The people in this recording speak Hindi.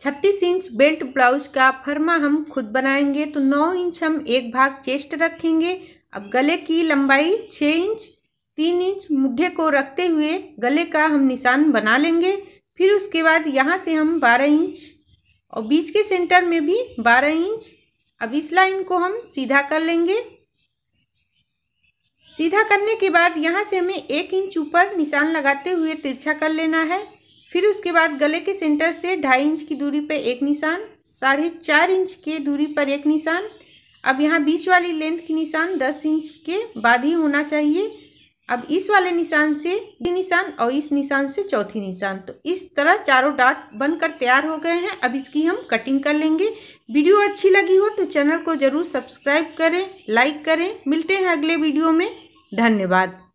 छत्तीस इंच बेल्ट ब्लाउज का फर्मा हम खुद बनाएंगे तो नौ इंच हम एक भाग चेस्ट रखेंगे अब गले की लंबाई छः इंच तीन इंच मुड्ढे को रखते हुए गले का हम निशान बना लेंगे फिर उसके बाद यहाँ से हम बारह इंच और बीच के सेंटर में भी बारह इंच अब इस लाइन को हम सीधा कर लेंगे सीधा करने के बाद यहाँ से हमें एक इंच ऊपर निशान लगाते हुए तिरछा कर लेना है फिर उसके बाद गले के सेंटर से ढाई इंच की दूरी पर एक निशान साढ़े चार इंच के दूरी पर एक निशान अब यहाँ बीच वाली लेंथ की निशान दस इंच के बाद ही होना चाहिए अब इस वाले निशान से निशान और इस निशान से चौथी निशान तो इस तरह चारों डाट बनकर तैयार हो गए हैं अब इसकी हम कटिंग कर लेंगे वीडियो अच्छी लगी हो तो चैनल को ज़रूर सब्सक्राइब करें लाइक करें मिलते हैं अगले वीडियो में धन्यवाद